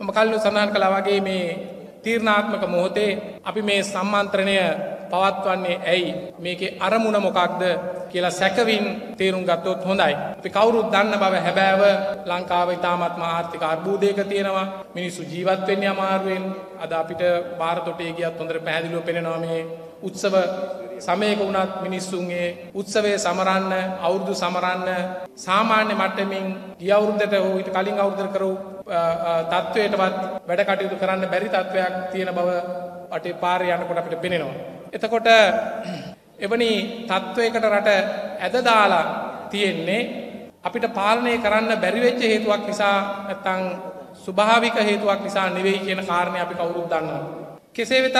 මම කල්ලු සඳහන් කළ වගේ මේ තීරණාත්මක මොහොතේ අපි මේ සම්මන්ත්‍රණය පවත්වන්නේ ඇයි මේකේ අරමුණ මොකක්ද කියලා සැකවින් තේරුම් ගත්තොත් හොඳයි. අපි කවුරුත් දන්න බව හැබෑව ලංකාව ඉතාමත් ආර්ථික අර්බූදයක තියෙනවා. මිනිස්සු ජීවත් වෙන්නේ අමාරුවෙන්. අද අපිට බාරතොටේ ගියත් හොඳට පැහැදිලිව පේනවා මේ උත්සව සමයක වුණත් මිනිස්සුන්ගේ උත්සවය සමරන්න අවුරුදු සමරන්න සාමාන්‍ය මට්ටමින් ගිය අවුරුද්දට හෝ ඊට කලින් අවුරුද්දට කරෝ තත්ත්වයටවත් වැඩ කටයුතු කරන්න බැරි තත්ත්වයක් තියෙන බව අටේ පාරය යනකොට අපිට පෙනෙනවා. එතකොට එවැනි තත්ත්වයකට රට ඇදදාලා තියෙන්නේ අපිට පාලනය කරන්න බැරිවෙච්ච හේතුවක් නිසා ඇත්තං ස්වභාවික හේතුවක් නිසා නෙවෙයි කියන කාරණය අපි කවුරුත් දන්නවා. කෙසේ වෙතත්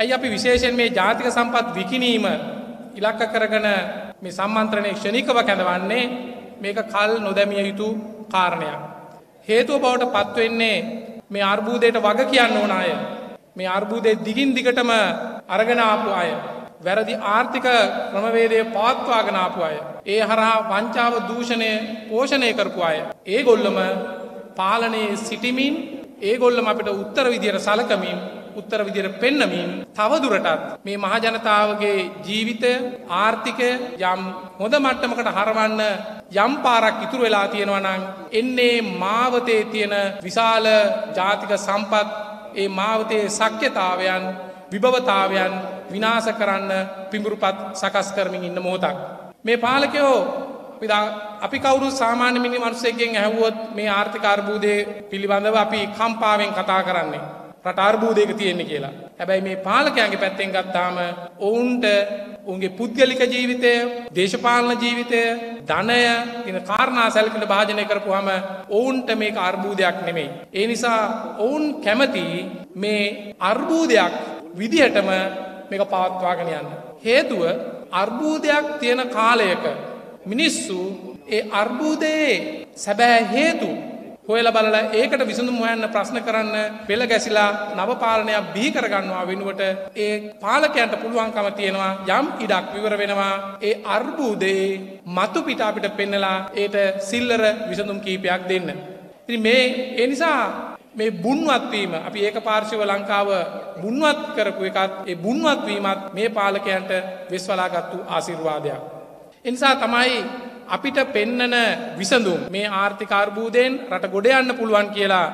ඇයි අපි විශේෂයෙන් මේ ජාතික සම්පත් විකිනීම ඉලක්ක කරගෙන මේ සම්මන්ත්‍රණය ක්ෂණිකව කැඳවන්නේ මේක කල් නොදැමිය යුතු කාරණයක්. හේතුව බවට පත්වවෙන්නේ මේ අර්බූදයට වග කියන්න ඕන අය. මේ අර්බූදය දිගින් දිගටම අරගෙනාපු අය. වැරදි ආර්ථික ක්‍රමවේදය පාත්වාගෙනාපු අය. ඒ හරහා වංචාව දූෂණය පෝෂණය කරපු අය. ඒ ගොල්ලම පාලනයේ සිටිමින් ඒ ගොල්ලම අපිට උත්තර විදියට සලකමින් උත්තර විදියට පෙන්නමින් තවදුරටත් මේ මහජනතාවගේ ජීවිතය ආර්ථිකය යම් හොඳ මට්ටමකට හරවන්න යම් පාරක් ඉතුරු වෙලා තියෙනවනම් එන්නේ මාවතේ තියෙන විශාල ජාතික සම්පත් ඒ මාවතේ සක්්‍යතාවයන් විභවතාවයන් විනාස කරන්න පිඹුරුපත් සකස් කරමින් ඉන්න මොහොතක්. මේ පාලකයෝ අපි කවරු සාමාන්‍ය මිනි මනුසයගෙන් ඇහුවොත් මේ ආර්ථිකාර්බූදය පිළිබඳව අපි කම්පාවෙන් කතා කරන්නේ. රට අර්බූදයක තියෙන්නේ කියලා. හැබැයි මේ පාලකයන්ගේ පැත්තෙන් ගත්තාම ඔවුන්ට උන්ගේ පුද්ගලික ජීවිතය, දේශපාලන ජීවිතය, ධනය කියන කාරණා සැලකින භාජනය කරපුවාම ඔවුන්ට මේක අර්බූදයක් නෙමෙයි. ඒ නිසා ඔවුන් කැමති මේ අර්බූදයක් විදිහටම මේක පවත්වාගෙන යන්න. හේතුව අර්බූදයක් තියෙන කාලයක මිනිස්සු ඒ අර්බූදයේ සැබෑ හේතු හොයල බලල ඒකට විසඳුම් හොයන්න ප්‍රශ්න කරන්න පෙළ ගැසිලා නවපාලනයක් බිහි කරගන්නවා වෙනුවට ඒ පාලකයන්ට පුළුවන්කම තියෙනවා යම් ඉඩක් විවර වෙනවා ඒ අර්බූදයේ මතු පිට අපිට පෙන්නලා ඒට සිල්ලර විසඳුම් කීපයක් දෙන්න. ති මේ එනිසා මේ බුන්වත්වීම අපි ඒක පාර්ශව ලංකාව බුන්වත් කරපු එකත් ඒ බුන්වත්වීමත් මේ පාලකයන්ට වෙස්වලාගත්තු ආසිර්වාදයක්. එනිසා තමයි අපිට පෙන්නන විසඳුම් මේ ආර්ථික අර්බූදයෙන් රට ගොඩ යන්න පුළුවන් කියලා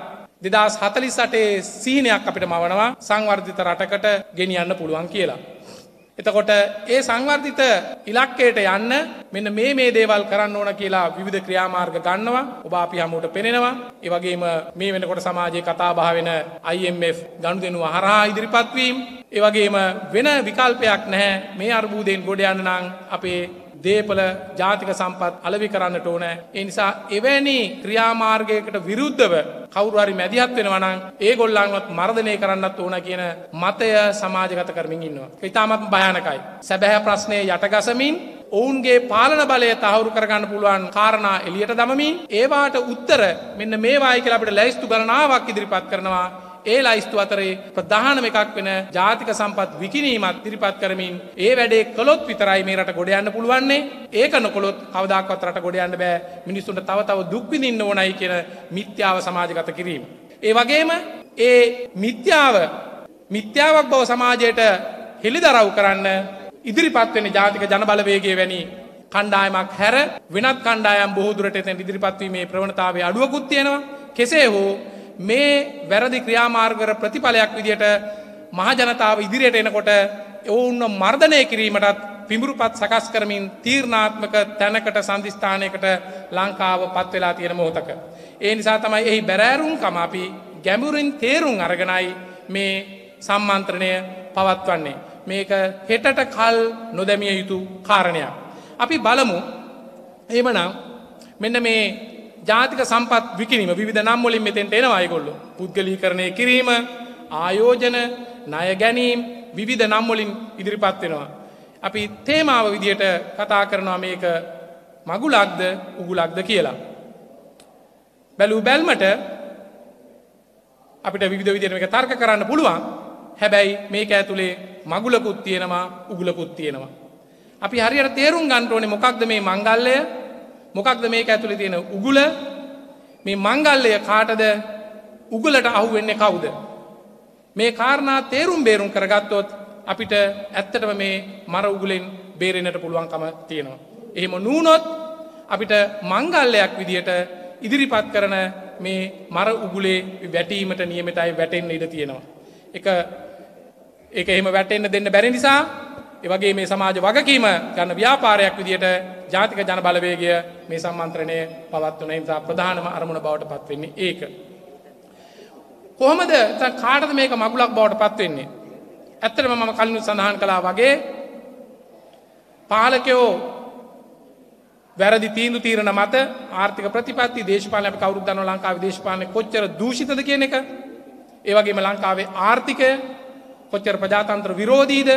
දෙදස් හතලිස් අටේ සීනයක් අපිට මවනවා සංවර්ධිත රටකට ගෙනියන්න පුළුවන් කියලා. එතකොට ඒ සංවර්ධිත ඉලක්කයට යන්න මෙන්න මේ මේ දේවල් කරන්න ඕන කියලා විධ ක්‍රියාමාර්ග ගන්නවා ඔබ අපි හමුවට පෙනෙනවා ඒවගේම මේ වෙනකොට සමාජය කතාභාවෙන IMF ගණු දෙනුව හරහා ඉදිරිපත්වීම් ඒවගේම වෙන විකල්පයක් නැහැ මේ අර්බූදයෙන් ගොඩ යන්න නම් අපේ දේපල ජාතික සම්පත් අලවි කරන්නට ඕනෑ. ඒ නිසා එවැනි ක්‍රියාමාර්ගයකට විරුද්ධව කවුරුහරි මැදිහත් වෙනවනම් ඒ ගොල්ලන්වත් මර්ධනය කරන්නත් ඕන කියන මතය සමාජගත කරමින් ඉන්නවා. ඉතාමත් භයානකයි. සැබැහැ ප්‍රශ්නය යටගසමින් ඔවුන්ගේ පාලන බලය තහවුරු කරගන්න පුළුවන් කාරණා එලියට දමමින් ඒවාට උත්තර මෙන්න මේවායි කියලා අපිට ලැයිස්තු ගණනාවක් ඉදිරිපත් කරනවා ඒ ලයිස්තු අතරේ ප්‍රධානම එකක් වෙන ජාතික සම්පත් විකිනීමත් ඉරිපත් කරමින් ඒ වැඩේ කළොත් විතරයි මේ රට ගොඩ යන්න පුළුවන්නේ ඒක නොකොළොත් අවදාක්වත් රට ගොඩ යන්න බෑ මිනිස්සුන්ට තව තව දුක් විඳින්න ඕනයි කියන මිත්‍යාව සමාජගත කිරීම. ඒ වගේම ඒ මිත්‍යාව මිත්‍යාවක් බව සමාජයට හෙළිදරව් කරන්න ඉදිරිපත් වෙන ජාතික ජනබලවේගය වැනි කණ්ඩායමක් හැර වෙනත් කණ්ඩායම් බොහෝ දුරට එතෙන් ඉදිරිපත් වීමේ ප්‍රවණතාවය අඩුවකුත් තියෙනවා කෙසේ හෝ මේ වැරදි ක්‍රියාමාර්ගර ප්‍රතිඵලයක් විදියට මහජනතාව ඉදිරියට එනකොට ඔවුන්න මර්ධනය කිරීමටත් පිඹුරුපත් සකස් කරමින් තීරණාත්මක තැනකට සන්ධස්ථානයකට ලංකාව පත් වෙලා තියෙන මොහොතක. ඒ නිසා තමයි එහි බැරෑරුම්කම අපි ගැඹුරින් තේරුම් අරගෙනයි මේ සම්මන්ත්‍රණය පවත්වන්නේ. මේක හෙටට කල් නොදැමිය යුතු කාරණයක්. අපි බලමු එමනම් මෙන්න මේ ජාතික සම්පත් විකිනීම විධ නම්මොලින් මෙතෙන්ට එනවායගොල්ලු පුද්ගලි කරණය කිරීම ආයෝජන ණය ගැනීම් විවිධ නම්මොලින් ඉදිරිපත් වෙනවා. අපි තේමාව විදියට කතා කරනවා මේක මගුලක්ද උගුලක්ද කියලා. බැලූ බැල්මට අපිට විධ විදියට එක තර්ක කරන්න පුළුවන් හැබැයි මේක ඇතුළේ මගුලකුත් තියෙනවා උගුලකුත් තියෙනවා. අපි හරියට තේරුම් ගන්ටඕනේ මොකක්ද මේ මංගල්ලය මොකක්ද මේක ඇතුළි තියෙන උගුල මේ මංගල්ලය කාටද උගලට අහු වෙන්නේ කවුද. මේ කාරණා තේරුම් බේරුම් කරගත්තොත් අපිට ඇත්තටම මේ මර උගුලෙන් බේරෙනට පුළුවන්කම තියෙනවා. එහෙම නූනොත් අපිට මංගල්ලයක් විදියට ඉදිරිපත් කරන මේ මර උගුලේ වැටීමට නියමතයි වැටෙන්න්න ඉඩ තියෙනවා. එක ඒ එහෙම වැටෙන්න්න දෙන්න බැරි නිසා එවගේ මේ සමාජ වගකීම ගන්න ව්‍යාපාරයක් විදියට ජාතික ජන බලවේගය මේ සම්මන්ත්‍රණය පවත්වන නිසා ප්‍රධානම අරමුණ බවට පත්වෙන්නේ ඒක. කොහොමද කාටද මේක මගුලක් බවට පත්වෙන්නේ. ඇත්තටම මම කලිනු සඳහන් කලා වගේ පාලකයෝ වැරදි තීන්දු තීරණ මත ආර්ථික ප්‍රතිපත්ති දේශපාලන අප කවුරුත් දන්නවා ලංකාවේ දේශපාලනය කොච්චර දූෂිතද කියන එක ඒ වගේම ලංකාවේ ආර්ථිකය කොච්චර ප්‍රජාතන්ත්‍ර විරෝධීද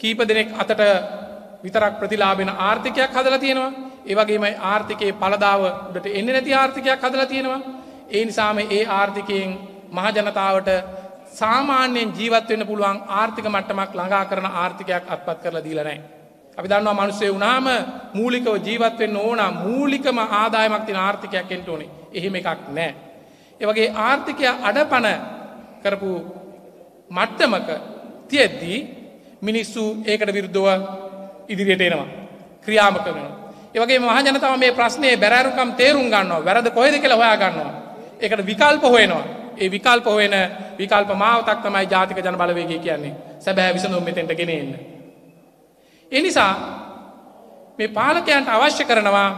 කීප දෙනෙක් අතට විතරක් ප්‍රතිලාබෙන ආර්ථිකයක් හදල තියෙනවා ඒවගේම ආර්ථිකයේ පලදාවට එන්න නැති ආර්ථිකයක් හදල තියෙනවා ඒ නිසාම ඒ ආර්ථිකයෙන් මහජනතාවට සාමාන්‍යයෙන් ජීවත්වවෙන්න පුළුවන් ආර්ථික මට්ටමක් ළඟා කරන ආර්ථිකයක් අත්පත් කරලා දීලනෑ. අපි දන්නවා මනුස්සේ වනාම මූලිකව ජීවත්වෙන්න ඕන මූලිකම ආදායමක් තින ආර්ථිකයක් එෙන්ට ඕනේ එහෙම එකක් නෑ. ඒවගේ ආර්ථිකය අඩපන කරපු මට්ටමක තියෙද්දී මිනිස්සු ඒකට විරුද්ධව ඉදිරියට එනවා. ක්‍රියාම කරනවා. ඒවගේ මහජනතාව මේ ප්‍රශ්නය බැරෑරුකම් තේරුම් ගන්නවා වැරද කොහෙද කළ හොයා ගන්නවා. ඒකට විකල්ප හොයනවා. ඒ විකල්ප හොයන විකල්ප මාවතක් තමයි ජාතික ජන බලවේගේ කියන්නේ සැබෑ විසඳුම් මෙතෙන්ට ගෙනෙන්න. එනිසා මේ පාලකයන්ට අවශ්‍ය කරනවා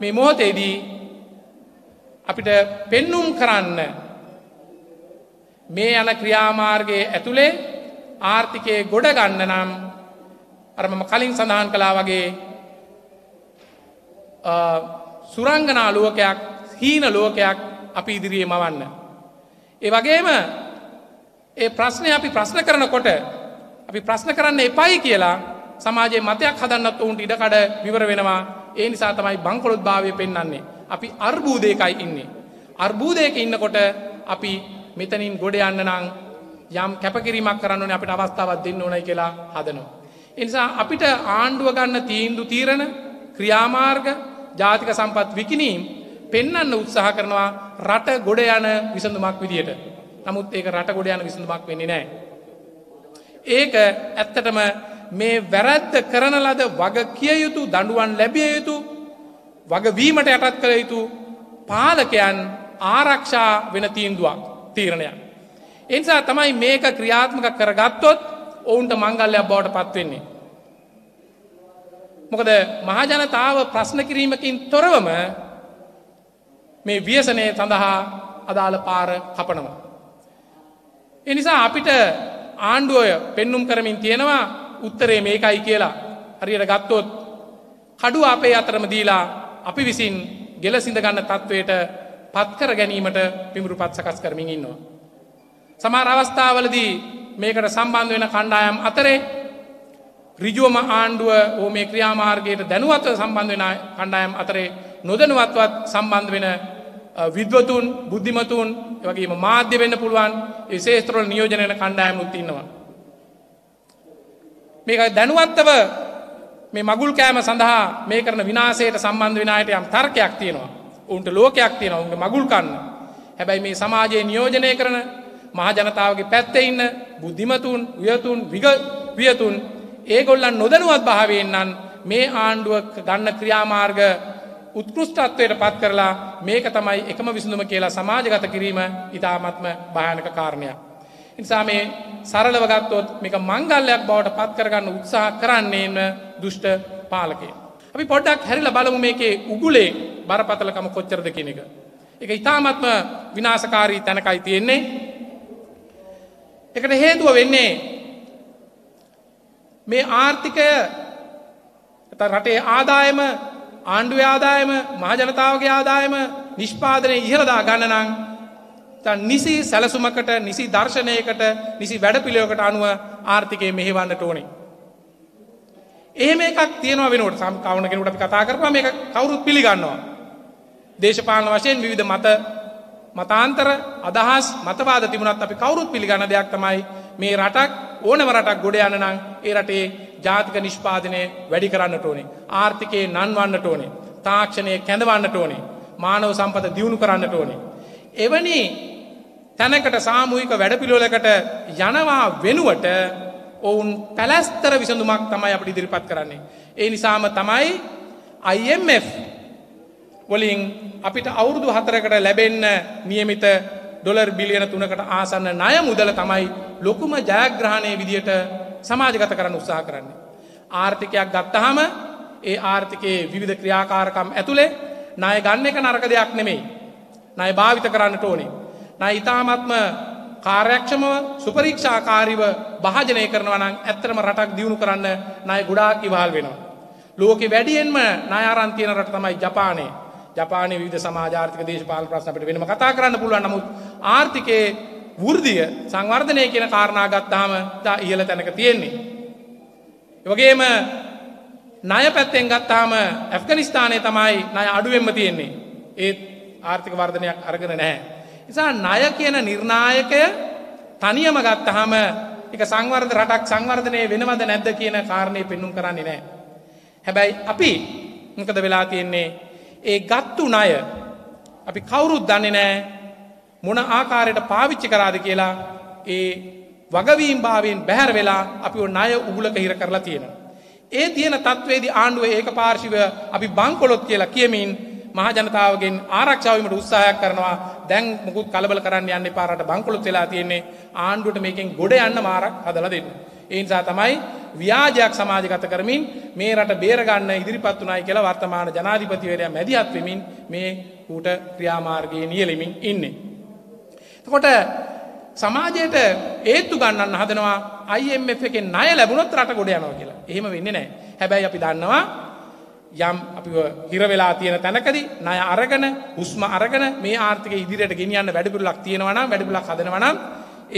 මේ මොහොතේදී අපිට පෙන්නුම් කරන්න මේ යන ක්‍රියාමාර්ගයේ ඇතුළේ ආර්ථිකය ගොඩගන්න නම් අරමම කලින් සඳහන් කලා වගේ සුරංගනා ලෝකයක් හීන ලෝකයක් අපි ඉදිරියේ මවන්න. ඒ වගේම ඒ ප්‍රශ්නය අපි ප්‍රශ්න කරනකොට අපි ප්‍රශ්න කරන්න එපයි කියලා සමාජයේ මතයක් හදන්නත් ඔවුන්ට ඉඩකඩ විවර වෙනවා ඒ නිසා තමයි බංකොලොත් භාවය පෙන්න්නේ. අපි අර්බූදයකයි ඉන්නේ. අර්බූදයක ඉන්නකොට අපි මෙතනින් ගොඩ යන්න නං යම් කැපකිරීමක් කරන්න ඕනේ අපිට අවස්ථාවක් දෙන්න ඕනයි කියලා හදනවා. එනිසා අපිට ආණ්ඩුව ගන්න තීන්දු තීරණ ක්‍රියාමාර්ග ජාතික සම්පත් විකිනීම් පෙන්වන්න උත්සාහ කරනවා රට ගොඩ යන විසඳුමක් විදියට. නමුත් ඒක රට ගොඩ යන විසඳුමක් වෙන්නේ නැහැ. ඒක ඇත්තටම මේ වැරැද්ද කරන ලද වග කිය යුතු දඩුවන් ලැබිය යුතු වගවීමට යටත් කළ යුතු පාලකයන් ආරක්ෂා වෙන තීන්දුවක් තීරණයක්. එනිසා තමයි මේක ක්‍රියාත්මක කරගත්තොත් ඔවුන්ට මංගල්ලයක් බවට පත්වෙන්නේ. මොකද මහජනතාව ප්‍රශ්න කිරීමකින් තොරවම මේ ව්‍යසනය සඳහා අදාළ පාර කපනවා. එනිසා අපිට ආණ්ඩුවය පෙන්නුම් කරමින් තියෙනවා උත්තරේ මේකයි කියලා හරියට ගත්තොත් කඩු අපේ අතරම දීලා අපි විසින් ගෙලසිඳ ගන්න තත්ත්වයට පත්කර ගැනීමට පිමුරු පත් සකස් කරමින් ඉන්නවා. සමාර අවස්ථාවලදී මේකට සම්බන්ධ වෙන කණ්ඩායම් අතරේ රිජුවම ආණ්ඩුව ඕ මේ ක්‍රියාමාර්ගයට දැනුවත්ව සම්බන්ධ වෙන කණ්ඩායම් අතරේ නොදනුවත්වත් සම්බන්ධ වෙන විද්වතුන් බුද්ධිමතුන් වගේම මාධ්‍ය වෙන්න පුළුවන් විශේෂත්‍රවල නියෝජනයන කණ්ඩායමුත් ඉන්නවා. මේක දැනුවත්තව මේ මගුල් කෑම සඳහා මේ කරන විනාසයට සම්බන්ධ වෙනයට යම් තර්කයක් තියෙනවා. උන්ට ලෝකයක් තියෙනවා උන්ගේ මගුල් කන්න. හැබැයි මේ සමාජයේ නියෝජනය කරන මහජනතාවගේ පැත්තේ ඉන්න බුද්ධිමතුන් වයතුන් විග වියතුන් ඒගොල්ලන් නොදනුවත් භාවයෙන්න්නන් මේ ආණ්ඩුවක් ගන්න ක්‍රියාමාර්ග උත්කෘෂ්ටත්වයට පත් කරලා මේක තමයි එකම විසඳුම කියලා සමාජගත කිරීම ඉතාමත්ම භායනක කාරණයක්. නිසා මේ සරලවගත්තොත් මේක මංගල්ලයක් බවට පත් කරගන්න උත්සාහ කරන්නේම දුෂ්ට පාලකය. අපි පොඩ්ඩක් හැරිල බලමු මේකේ උගුලේ බරපතලකම කොච්චරද කෙනෙක. එක ඉතාමත්ම විනාසකාරී තැනකයි තියෙන්නේ එකට හේතුව වෙන්නේ මේ ආර්ථිකය ඇත රටේ ආදායම ආණ්ඩුව ආදායම මහජනතාවගේ ආදායම නිෂ්පාදනය ඉහළදා ගන්න නම් තන් නිසි සැලසුමකට නිසි දර්ශනයකට නිසි වැඩපිළියකට අනුව ආර්ථිකය මෙහෙවන්නට ඕනේ. එහෙම එකක් තියෙනවා වෙනුවට සම් කවුණ කෙනෙකුට අපි කතා කරපුවා මේක කවුරුත් පිළිගන්නවා. දේශපාලන වශයෙන් විවිධ මත මතාන්තර අදහස් මතවාද තිබුණත් අපි කවුරුත් පිළිගන්න දෙයක් තමයි මේ රටක් ඕනම රටක් ගොඩ යනනම් ඒ රටේ ජාතික නිෂ්පාදනය වැඩි කරන්නට ඕනේ. ආර්ථිකයේ නන්වන්නට ඕනේ. තාක්ෂණය කැඳවන්නට ඕනේ. මානව සම්පත දියුණු කරන්නට ඕනේ. එවැනි තැනකට සාමූහික වැඩපිළිවෙලකට යනවා වෙනුවට ඔවුන් පැලස්තර විසඳුමක් තමයි අපිට ඉදිරිපත් කරන්නේ. ඒ නිසාම තමයි IMF වලින් අපිට අවුරුදු හතරකට ලැබෙන්න නියමිත ඩොලර් බිලියන තුනකට ආසන්න ණය මුදල තමයි ලොකුම ජයග්‍රහණය විදියට සමාජගත කරන්න උත්සාහ කරන්නේ. ආර්ථිකයක් ගත්තහම ඒ ආර්ථිකයේ විවිධ ක්‍රියාකාරකම් ඇතුළේ ණය ගන්න එක නරක දෙයක් නෙමෙයි. ණය භාවිත කරන්නට ඕනේ. ණය ඊ타මත්ම කාර්යක්ෂමව සුපරීක්ෂාකාරීව භාජනය කරනවා නම් ඇත්තටම රටක් දියුණු කරන්න ණය ගොඩාක් ඉවහල් වෙනවා. ලෝකෙ වැඩියෙන්ම ණය අරන් තියෙන රට තමයි ජපානය. ජපානය විධ සමාජාර්ථක දේශපාල ප්‍රශ්න අපට වෙනම කතා කරන්න පුළුවන් නමුත් ආර්ථිකයේ වෘද්ධිය සංවර්ධනය කියන කාරණාගත්තාම තා ඉහල තැනක තියෙන්නේ. වගේම ණය පැත්තෙන් ගත්තාම ඇෆ්ගනිස්ථානය තමයි ණය අඩුවෙන්ම තියෙන්නේ. ඒත් ආර්ථික වර්ධනයක් අරගෙන නැහැ. නිසා ණය කියන නිර්ණායකය තනියම ගත්තහම එක සංවර්ධ රටක් සංවර්ධනය වෙනවද නැද්ද කියන කාරණය පෙන්නුම් කරන්නේ නෑ. හැබැයි අපි මොකද වෙලා තියෙන්නේ ඒ ගත්තු ණය අපි කවුරුත් දන්නේ නෑ මොන ආකාරයට පාවිච්චි කරාද කියලා ඒ වගවීම් භාවෙන් බැහැර වෙලා අපි ණය උගුලක හිර කරලා තියෙනවා. ඒ තියෙන තත්වේදී ආණ්ඩුව ඒක පාර්ශිව අපි බංකොලොත් කියලා කියමින් මහජනතාවගෙන් ආරක්ෂාවීමට උත්සාහයක් කරනවා දැන් මුකුත් කලබල කරන්න යන්න එපා රට බංකොලොත් වෙලා තියෙන්නේ ආණ්ඩුවට මේකෙන් ගොඩ යන්න මාරක් හදලා දෙන්න. ඒ නිසා තමයි ව්‍යාජයක් සමාජගත කරමින් මේ රට බේරගන්න ඉදිරිපත් වුණයි කියලා වර්තමාන ජනාධිපතිවරයා මැදිහත් වෙමින් මේ ඌට ක්‍රියාමාර්ගයේ නියැලෙමින් ඉන්නේ. එතකොට සමාජයට ඒත්තු ගන්නන්න හදනවා IMF එකෙන් ණය ලැබුණොත් රට ගොඩ යනවා කියලා. එහෙම වෙන්නේ නැහැ. හැබැයි අපි දන්නවා යම් අපිව හිර වෙලා තියෙන තැනකදී ණය අරගෙන හුස්ම අරගෙන මේ ආර්ථිකය ඉදිරියට ගෙනියන්න වැඩපිළිවෙලක් තියෙනවා නම් වැඩපිළිවෙලක් හදනවා නම්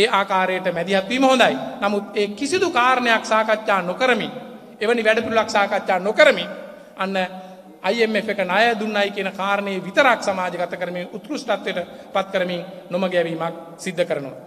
ඒ ආකාරයට මැදිහත්වීම හොඳයි. නමුත් ඒ කිසිදු කාරණයක් සාකච්ඡා නොකරමින්. එවැනි වැඩපුළලක් සාකච්ඡා නොකරමින්. අන්න අයම එක නය දුන්නයි කියන කාරණය විතරක් සමාජගත කරමින් උත්කෘෂ්ටත්වයට පත් කරමින් නොම ගැවීමක් සිද්ධ කරනවා.